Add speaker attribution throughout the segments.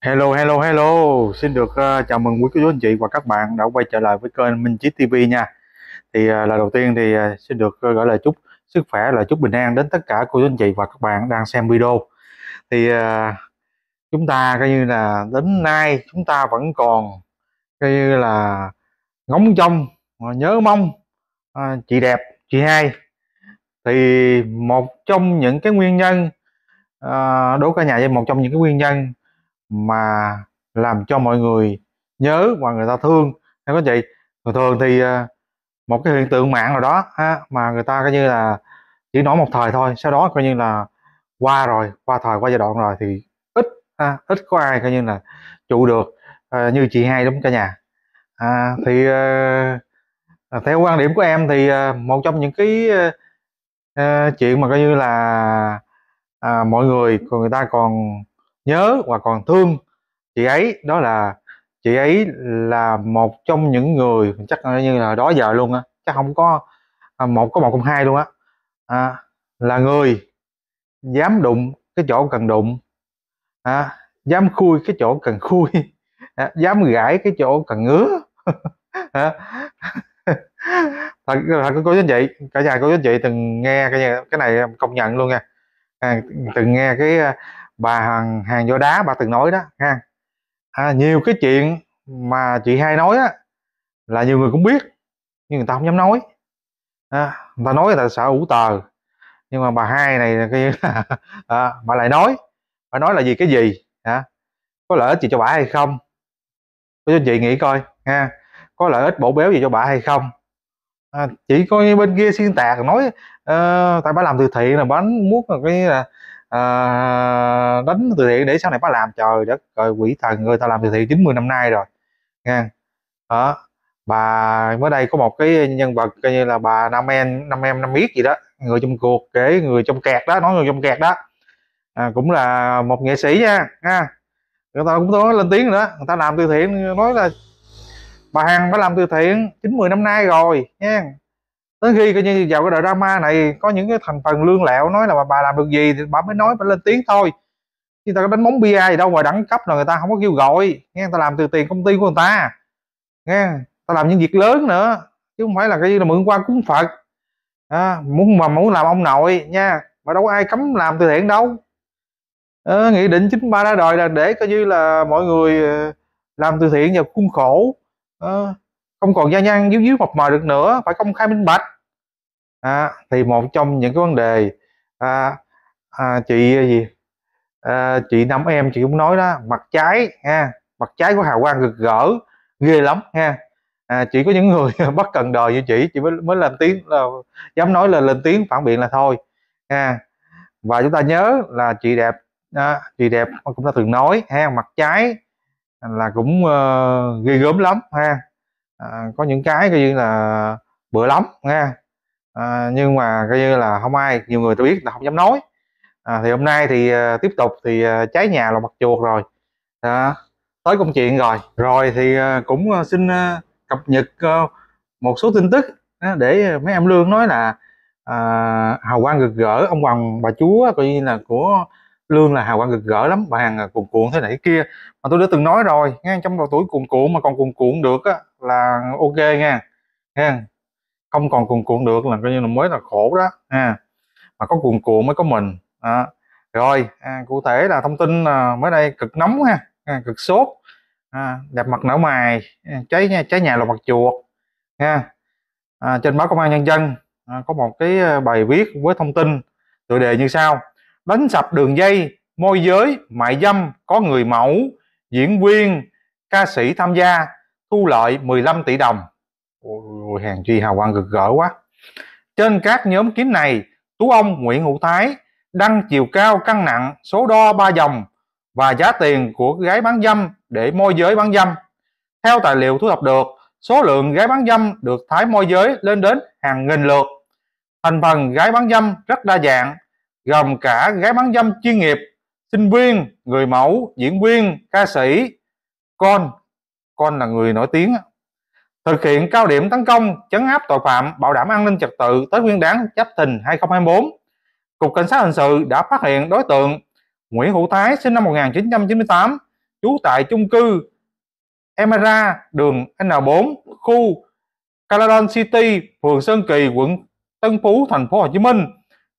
Speaker 1: Hello hello hello, xin được uh, chào mừng quý cô chú anh chị và các bạn đã quay trở lại với kênh Minh Chí TV nha. Thì uh, lời đầu tiên thì uh, xin được uh, gửi lời chúc sức khỏe, lời chúc bình an đến tất cả cô chú anh chị và các bạn đang xem video. Thì uh, chúng ta coi như là đến nay chúng ta vẫn còn coi như là ngóng trông nhớ mong uh, chị đẹp, chị hai. Thì một trong những cái nguyên nhân uh, đối cả nhà một trong những cái nguyên nhân mà làm cho mọi người nhớ và người ta thương em có chị thường thường thì à, một cái hiện tượng mạng nào đó ha, mà người ta coi như là chỉ nói một thời thôi sau đó coi như là qua rồi qua thời qua giai đoạn rồi thì ít ha, ít có ai coi như là trụ được à, như chị hai đúng cả nhà à, thì à, à, theo quan điểm của em thì à, một trong những cái à, à chuyện mà coi như là à, mọi người người ta còn nhớ và còn thương chị ấy đó là chị ấy là một trong những người chắc như là đó giờ luôn á chắc không có à, một có một không hai luôn á à, là người dám đụng cái chỗ cần đụng à, dám khui cái chỗ cần khui à, dám gãi cái chỗ cần ngứa à, thật là cô chú anh chị cả nhà cô chú anh chị từng nghe cái cái này công nhận luôn nha à, từng nghe cái à, bà hàng hàng do đá bà từng nói đó ha à, nhiều cái chuyện mà chị hai nói á là nhiều người cũng biết nhưng người ta không dám nói à, người ta nói là sợ ủ tờ nhưng mà bà hai này cái à, bà lại nói bà nói là gì cái gì hả à, có lợi ích gì cho bà hay không có cho chị nghĩ coi ha có lợi ích bổ béo gì cho bà hay không à, chỉ có bên kia xuyên tạc nói uh, tại bà làm từ thiện là bà muốn là cái là à, đánh từ thiện để sau này bác làm trời đất rồi quỷ thần người ta làm từ thiện 90 năm nay rồi nha đó bà mới đây có một cái nhân vật coi như là bà nam em nam em nam biết gì đó người trong cuộc kể người trong kẹt đó nói người trong kẹt đó à, cũng là một nghệ sĩ nha nha người ta cũng nói lên tiếng nữa người ta làm từ thiện nói là bà hằng đã làm từ thiện chín 90 năm nay rồi nha tới khi coi như vào cái đời drama này có những cái thành phần lương lẹo nói là bà, bà làm được gì thì bà mới nói phải lên tiếng thôi chứ ta có đánh bóng bia gì đâu ngoài đẳng cấp là người ta không có kêu gọi nghe người ta làm từ tiền công ty của người ta nghe ta làm những việc lớn nữa chứ không phải là cái gì là mượn qua cúng phật à, muốn mà muốn làm ông nội nha mà đâu có ai cấm làm từ thiện đâu à, nghị định 93 ra đời là để coi như là mọi người ờ, làm từ thiện vào khuôn khổ à, không còn gia nhân díu díu mập mờ được nữa phải công khai minh bạch à, thì một trong những cái vấn đề à, à, chị à, gì à, chị năm em chị cũng nói đó mặt trái ha mặt trái của hào quang rực rỡ ghê lắm ha à, chỉ có những người bất cần đời như chị chị mới mới làm tiếng là dám nói là lên tiếng phản biện là thôi ha và chúng ta nhớ là chị đẹp à, chị đẹp cũng đã từng nói ha mặt trái là cũng uh, ghê gớm lắm ha à, có những cái coi như là bựa lắm nha à, nhưng mà coi như là không ai nhiều người tôi biết là không dám nói à, thì hôm nay thì à, tiếp tục thì à, ờ, trái nhà là mặt chuột rồi à, tới công chuyện rồi rồi thì à, cũng à, xin à, cập nhật à, một số tin tức à, để mấy em lương nói là à, hào quang gực gỡ ông hoàng bà chúa coi như là của lương là hào quang gực gỡ lắm bạn hàng à, cuồn cuộn thế này kia mà tôi đã từng nói rồi nghe trong độ tuổi cuồn cuộn mà còn cuồn cuộn được á là ok nha nha không còn cuồn cuộn được là coi như là mới là khổ đó nha. mà có cuồn cuộn mới có mình đó. rồi à, cụ thể là thông tin à, mới đây cực nóng ha à, cực sốt à, đẹp mặt nở mày à, cháy nha cháy nhà là mặt chuột nha à, trên báo công an nhân dân à, có một cái à, bài viết với thông tin tựa đề như sau đánh sập đường dây môi giới mại dâm có người mẫu diễn viên ca sĩ tham gia thu lợi 15 tỷ đồng Ôi, hàng chi hào quang gực gỡ quá trên các nhóm kiếm này tú ông nguyễn hữu thái đăng chiều cao cân nặng số đo ba dòng và giá tiền của gái bán dâm để môi giới bán dâm theo tài liệu thu thập được số lượng gái bán dâm được thái môi giới lên đến hàng nghìn lượt thành phần gái bán dâm rất đa dạng gồm cả gái bán dâm chuyên nghiệp sinh viên người mẫu diễn viên ca sĩ con con là người nổi tiếng thực hiện cao điểm tấn công chấn áp tội phạm bảo đảm an ninh trật tự tới nguyên đáng giáp thình 2024 cục cảnh sát hình sự đã phát hiện đối tượng Nguyễn Hữu Thái sinh năm 1998 trú tại chung cư Emera đường N4 khu Caledon City phường Sơn Kỳ quận Tân Phú thành phố Hồ Chí Minh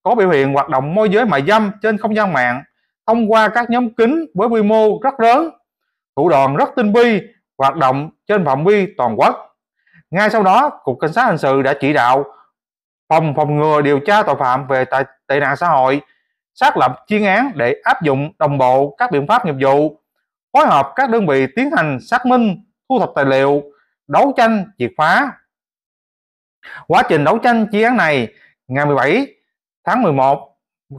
Speaker 1: có biểu hiện hoạt động môi giới mại dâm trên không gian mạng thông qua các nhóm kính với quy mô rất lớn, thủ đoạn rất tinh vi, hoạt động trên phạm vi toàn quốc. Ngay sau đó, Cục Cảnh sát Hình sự đã chỉ đạo Phòng Phòng ngừa điều tra tội phạm về tệ, tệ nạn xã hội xác lập chuyên án để áp dụng đồng bộ các biện pháp nghiệp vụ, phối hợp các đơn vị tiến hành xác minh, thu thập tài liệu, đấu tranh, triệt phá. Quá trình đấu tranh chuyên án này, ngày 17 tháng 11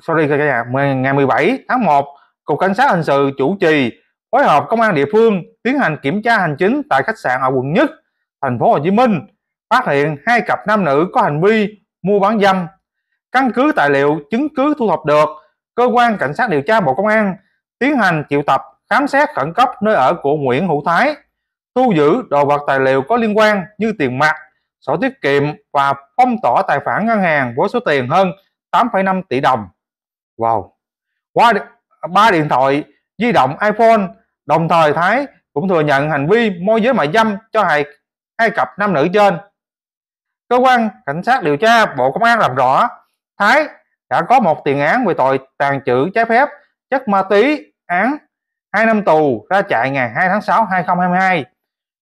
Speaker 1: sorry cả nhà ngày 17 tháng 1 cục cảnh sát hình sự chủ trì phối hợp công an địa phương tiến hành kiểm tra hành chính tại khách sạn ở quận nhất thành phố Hồ Chí Minh phát hiện hai cặp nam nữ có hành vi mua bán dâm căn cứ tài liệu chứng cứ thu thập được cơ quan cảnh sát điều tra bộ công an tiến hành triệu tập khám xét khẩn cấp nơi ở của Nguyễn Hữu Thái thu giữ đồ vật tài liệu có liên quan như tiền mặt sổ tiết kiệm và phong tỏa tài khoản ngân hàng với số tiền hơn 8,5 tỷ đồng wow qua ba điện thoại di động iPhone đồng thời Thái cũng thừa nhận hành vi môi giới mại dâm cho hai hai cặp nam nữ trên cơ quan cảnh sát điều tra Bộ Công an làm rõ Thái đã có một tiền án về tội tàn trữ trái phép chất ma túy án 2 năm tù ra chạy ngày 2 tháng 6 2022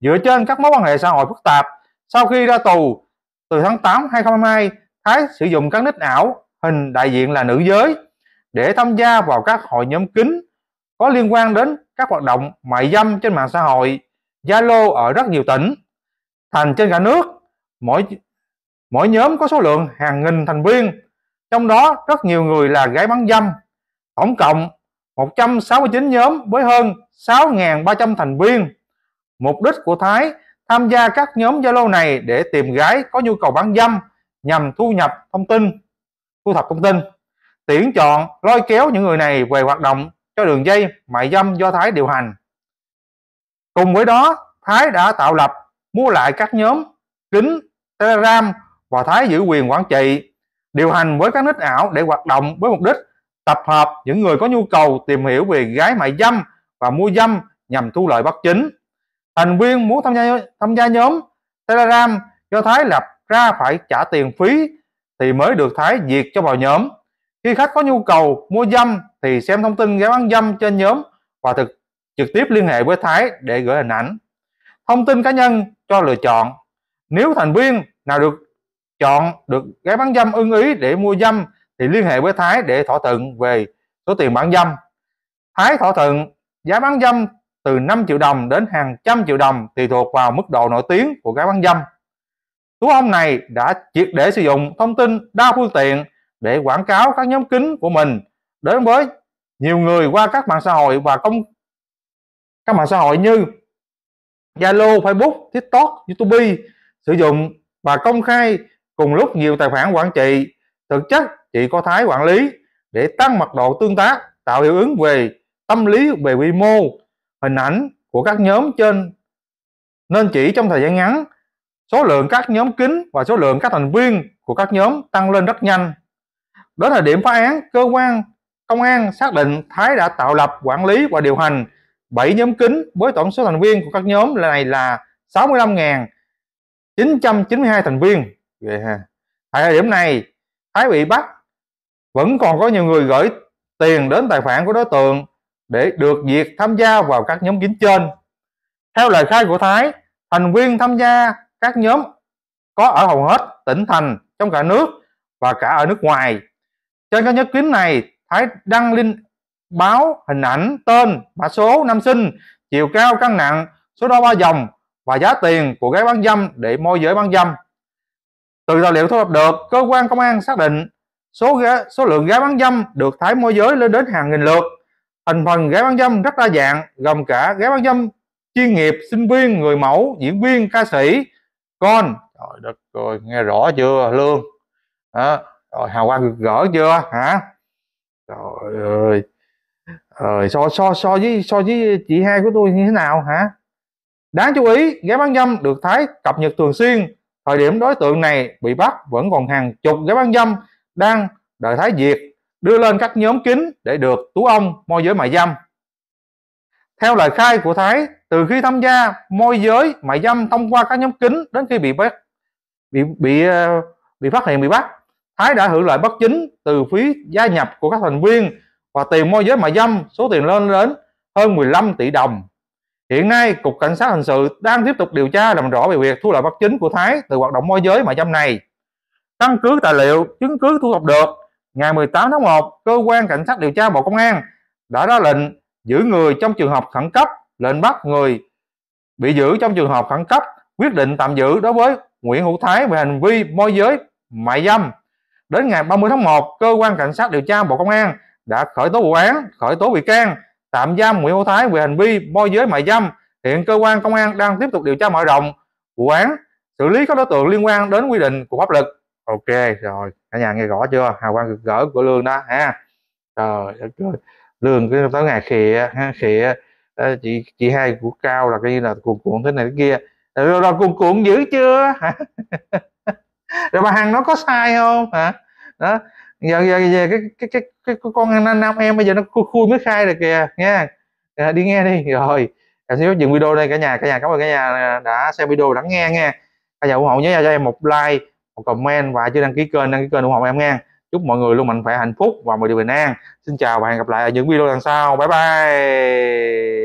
Speaker 1: dựa trên các mối quan hệ xã hội phức tạp sau khi ra tù từ tháng 8 2022 Thái sử dụng các nick ảo hình đại diện là nữ giới để tham gia vào các hội nhóm kín có liên quan đến các hoạt động mại dâm trên mạng xã hội Zalo ở rất nhiều tỉnh thành trên cả nước mỗi mỗi nhóm có số lượng hàng nghìn thành viên trong đó rất nhiều người là gái bán dâm tổng cộng 169 nhóm với hơn 6.300 thành viên mục đích của Thái tham gia các nhóm Zalo này để tìm gái có nhu cầu bán dâm nhằm thu nhập thông tin thu thập thông tin tuyển chọn lôi kéo những người này về hoạt động cho đường dây mại dâm do thái điều hành cùng với đó thái đã tạo lập mua lại các nhóm kính telegram và thái giữ quyền quản trị điều hành với các nick ảo để hoạt động với mục đích tập hợp những người có nhu cầu tìm hiểu về gái mại dâm và mua dâm nhằm thu lợi bất chính thành viên muốn tham gia tham gia nhóm telegram do thái lập ra phải trả tiền phí thì mới được Thái duyệt cho vào nhóm. Khi khách có nhu cầu mua dâm thì xem thông tin gái bán dâm trên nhóm và thực trực tiếp liên hệ với Thái để gửi hình ảnh. Thông tin cá nhân cho lựa chọn. Nếu thành viên nào được chọn được gái bán dâm ưng ý để mua dâm thì liên hệ với Thái để thỏa thuận về số tiền bán dâm. Thái thỏa thuận giá bán dâm từ 5 triệu đồng đến hàng trăm triệu đồng tùy thuộc vào mức độ nổi tiếng của gái bán dâm. Tú ông này đã triệt để sử dụng thông tin đa phương tiện để quảng cáo các nhóm kính của mình đến với nhiều người qua các mạng xã hội và công các mạng xã hội như Zalo, Facebook, TikTok, YouTube sử dụng và công khai cùng lúc nhiều tài khoản quản trị thực chất chỉ có thái quản lý để tăng mật độ tương tác tạo hiệu ứng về tâm lý về quy mô hình ảnh của các nhóm trên nên chỉ trong thời gian ngắn số lượng các nhóm kín và số lượng các thành viên của các nhóm tăng lên rất nhanh. Đến thời điểm phá án, cơ quan công an xác định Thái đã tạo lập, quản lý và điều hành 7 nhóm kín với tổng số thành viên của các nhóm này là 65.992 thành viên. Vậy ha. Tại thời điểm này, Thái bị bắt vẫn còn có nhiều người gửi tiền đến tài khoản của đối tượng để được duyệt tham gia vào các nhóm kín trên. Theo lời khai của Thái, thành viên tham gia các nhóm có ở hầu hết tỉnh thành trong cả nước và cả ở nước ngoài. Trên các nhóm kín này, Thái đăng link báo hình ảnh, tên, mã số, năm sinh, chiều cao, cân nặng, số đo ba dòng và giá tiền của gái bán dâm để môi giới bán dâm. Từ tài liệu thu thập được, cơ quan công an xác định số gái, số lượng gái bán dâm được Thái môi giới lên đến hàng nghìn lượt. Thành phần gái bán dâm rất đa dạng, gồm cả gái bán dâm chuyên nghiệp, sinh viên, người mẫu, diễn viên, ca sĩ, con rồi được rồi nghe rõ chưa lương đó rồi hào quang gỡ chưa hả trời ơi rồi so so so với so với chị hai của tôi như thế nào hả đáng chú ý gái bán dâm được thái cập nhật thường xuyên thời điểm đối tượng này bị bắt vẫn còn hàng chục gái bán dâm đang đợi thái diệt đưa lên các nhóm kín để được tú ông môi giới mại dâm theo lời khai của thái từ khi tham gia môi giới mại dâm thông qua các nhóm kín đến khi bị bắt bị bị ờ, bị phát hiện bị bắt Thái đã hưởng lợi bất chính từ phí gia nhập của các thành viên và tiền môi giới mại dâm số tiền lên đến hơn 15 tỷ đồng hiện nay cục cảnh sát hình sự đang tiếp tục điều tra làm rõ về việc thu lợi bất chính của Thái từ hoạt động môi giới mại dâm này căn cứ tài liệu chứng cứ thu thập được ngày 18 tháng 1 cơ quan cảnh sát điều tra bộ công an đã ra lệnh giữ người trong trường hợp khẩn cấp lệnh bắt người bị giữ trong trường hợp khẩn cấp quyết định tạm giữ đối với Nguyễn Hữu Thái về hành vi môi giới mại dâm. Đến ngày 30 tháng 1, cơ quan cảnh sát điều tra Bộ Công an đã khởi tố vụ án, khởi tố bị can, tạm giam Nguyễn Hữu Thái về hành vi môi giới mại dâm. Hiện cơ quan công an đang tiếp tục điều tra mở rộng vụ án, xử lý các đối tượng liên quan đến quy định của pháp luật. Ok rồi, cả nhà nghe rõ chưa? Hào quang gỡ của lương đó ha. Trời ơi, lương cứ tới ngày khịa, ha, khịa à, chị chị hai của cao là cái như là cuộn cuộn thế này thế kia rồi, rồi cuộn cuộn dữ chưa rồi bà hằng nó có sai không hả đó giờ giờ, giờ cái, cái cái cái cái con nam, nam em bây giờ nó khui, khui mới khai rồi kìa nha à, đi nghe đi rồi cảm xúc dừng video đây cả nhà cả nhà cảm ơn cả nhà đã xem video đã nghe nghe cả nhà ủng hộ nhớ cho em một like một comment và chưa đăng ký kênh đăng ký kênh ủng hộ em nghe chúc mọi người luôn mạnh khỏe hạnh phúc và mọi điều bình an xin chào và hẹn gặp lại ở những video lần sau bye bye